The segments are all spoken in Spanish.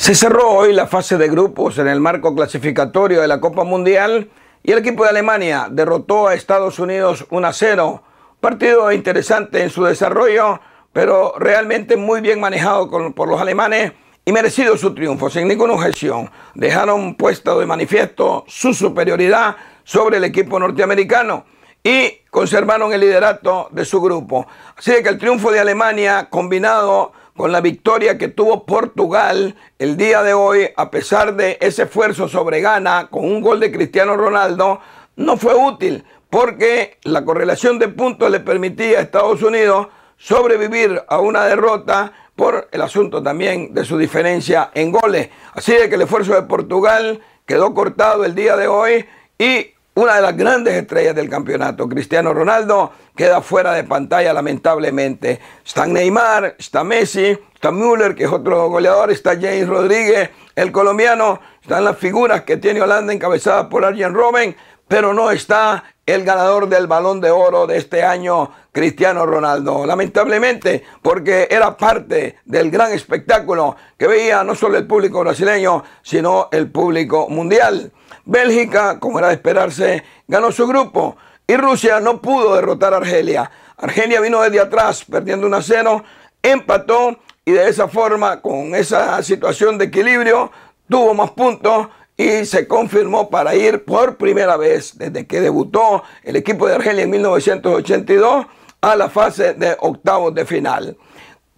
Se cerró hoy la fase de grupos en el marco clasificatorio de la Copa Mundial y el equipo de Alemania derrotó a Estados Unidos 1 a 0. Partido interesante en su desarrollo, pero realmente muy bien manejado por los alemanes y merecido su triunfo, sin ninguna objeción. Dejaron puesto de manifiesto su superioridad sobre el equipo norteamericano y conservaron el liderato de su grupo. Así que el triunfo de Alemania combinado con la victoria que tuvo Portugal el día de hoy, a pesar de ese esfuerzo sobre Gana, con un gol de Cristiano Ronaldo, no fue útil porque la correlación de puntos le permitía a Estados Unidos sobrevivir a una derrota por el asunto también de su diferencia en goles. Así de que el esfuerzo de Portugal quedó cortado el día de hoy y una de las grandes estrellas del campeonato. Cristiano Ronaldo queda fuera de pantalla lamentablemente. Está Neymar, está Messi, está Müller, que es otro goleador, está James Rodríguez, el colombiano, están las figuras que tiene Holanda encabezadas por Arjen Robben, pero no está el ganador del balón de oro de este año, Cristiano Ronaldo. Lamentablemente, porque era parte del gran espectáculo que veía no solo el público brasileño, sino el público mundial. Bélgica, como era de esperarse, ganó su grupo y Rusia no pudo derrotar a Argelia. Argelia vino desde atrás, perdiendo un aceno empató y de esa forma, con esa situación de equilibrio, tuvo más puntos y se confirmó para ir por primera vez desde que debutó el equipo de Argelia en 1982 a la fase de octavos de final.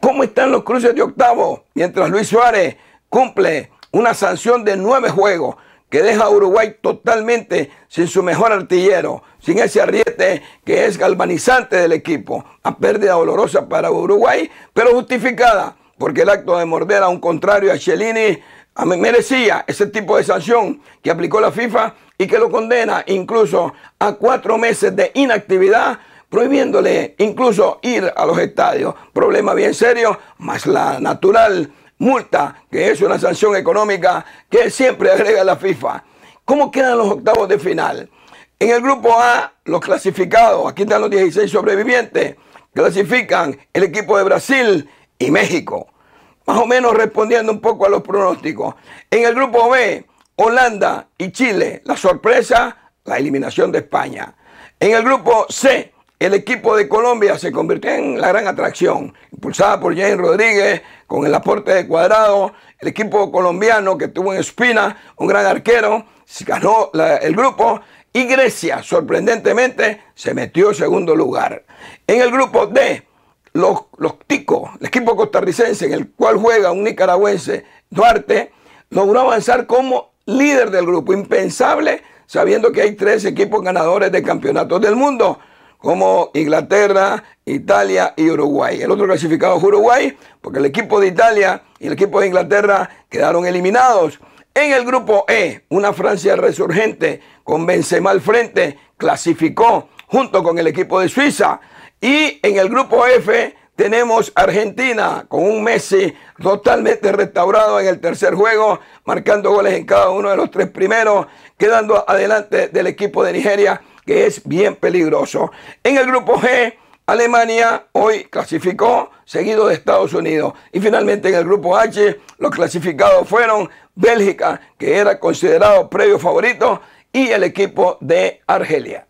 ¿Cómo están los cruces de octavo? Mientras Luis Suárez cumple una sanción de nueve juegos que deja a Uruguay totalmente sin su mejor artillero, sin ese arriete que es galvanizante del equipo. A pérdida dolorosa para Uruguay, pero justificada, porque el acto de morder a un contrario a Chelini a mí merecía ese tipo de sanción que aplicó la FIFA y que lo condena incluso a cuatro meses de inactividad, prohibiéndole incluso ir a los estadios. Problema bien serio, más la natural multa, que es una sanción económica que siempre agrega la FIFA. ¿Cómo quedan los octavos de final? En el grupo A, los clasificados, aquí están los 16 sobrevivientes, clasifican el equipo de Brasil y México más o menos respondiendo un poco a los pronósticos. En el grupo B, Holanda y Chile, la sorpresa, la eliminación de España. En el grupo C, el equipo de Colombia se convirtió en la gran atracción, impulsada por James Rodríguez, con el aporte de cuadrado, el equipo colombiano que tuvo en Espina, un gran arquero, ganó el grupo, y Grecia, sorprendentemente, se metió en segundo lugar. En el grupo D, los, ticos, el equipo costarricense en el cual juega un nicaragüense, Duarte, logró avanzar como líder del grupo. Impensable, sabiendo que hay tres equipos ganadores de campeonatos del mundo, como Inglaterra, Italia y Uruguay. El otro clasificado es Uruguay, porque el equipo de Italia y el equipo de Inglaterra quedaron eliminados. En el grupo E, una Francia resurgente con Benzema al frente clasificó junto con el equipo de Suiza. Y en el grupo F tenemos Argentina con un Messi totalmente restaurado en el tercer juego, marcando goles en cada uno de los tres primeros, quedando adelante del equipo de Nigeria, que es bien peligroso. En el grupo G, Alemania hoy clasificó, seguido de Estados Unidos. Y finalmente en el grupo H, los clasificados fueron Bélgica, que era considerado previo favorito, y el equipo de Argelia.